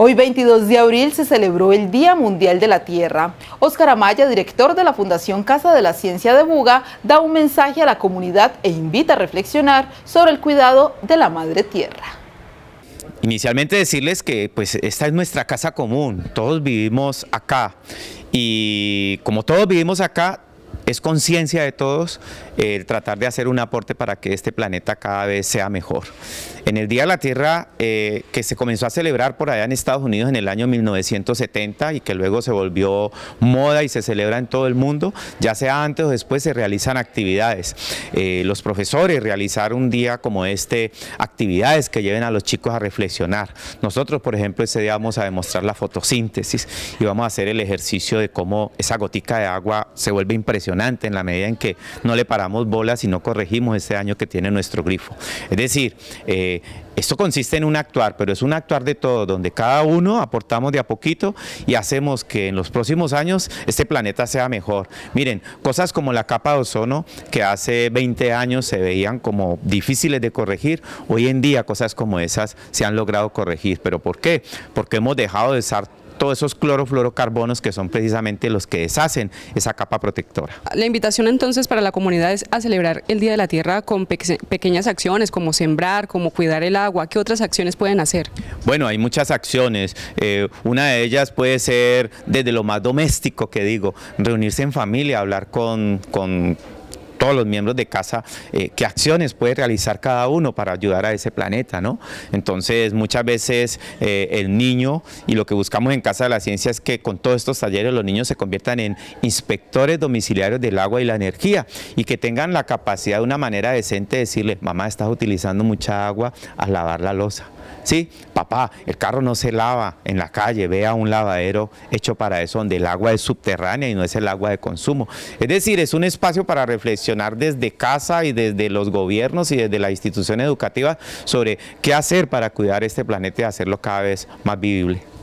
Hoy 22 de abril se celebró el Día Mundial de la Tierra. Óscar Amaya, director de la Fundación Casa de la Ciencia de Buga, da un mensaje a la comunidad e invita a reflexionar sobre el cuidado de la Madre Tierra. Inicialmente decirles que pues esta es nuestra casa común, todos vivimos acá y como todos vivimos acá, es conciencia de todos eh, el tratar de hacer un aporte para que este planeta cada vez sea mejor. En el Día de la Tierra, eh, que se comenzó a celebrar por allá en Estados Unidos en el año 1970 y que luego se volvió moda y se celebra en todo el mundo, ya sea antes o después se realizan actividades. Eh, los profesores realizar un día como este, actividades que lleven a los chicos a reflexionar. Nosotros, por ejemplo, ese día vamos a demostrar la fotosíntesis y vamos a hacer el ejercicio de cómo esa gotica de agua se vuelve impresionante en la medida en que no le paramos bolas y no corregimos ese año que tiene nuestro grifo. Es decir, eh, esto consiste en un actuar, pero es un actuar de todo, donde cada uno aportamos de a poquito y hacemos que en los próximos años este planeta sea mejor. Miren, cosas como la capa de ozono, que hace 20 años se veían como difíciles de corregir, hoy en día cosas como esas se han logrado corregir. ¿Pero por qué? Porque hemos dejado de estar todos esos clorofluorocarbonos que son precisamente los que deshacen esa capa protectora. La invitación entonces para la comunidad es a celebrar el Día de la Tierra con pequeñas acciones como sembrar, como cuidar el agua. ¿Qué otras acciones pueden hacer? Bueno, hay muchas acciones. Eh, una de ellas puede ser desde lo más doméstico que digo, reunirse en familia, hablar con todos los miembros de casa, eh, qué acciones puede realizar cada uno para ayudar a ese planeta, ¿no? Entonces, muchas veces eh, el niño, y lo que buscamos en Casa de la Ciencia es que con todos estos talleres los niños se conviertan en inspectores domiciliarios del agua y la energía, y que tengan la capacidad de una manera decente de decirle, mamá, estás utilizando mucha agua al lavar la losa. Sí, papá, el carro no se lava en la calle, vea un lavadero hecho para eso, donde el agua es subterránea y no es el agua de consumo. Es decir, es un espacio para reflexión desde casa y desde los gobiernos y desde la institución educativa sobre qué hacer para cuidar este planeta y hacerlo cada vez más vivible.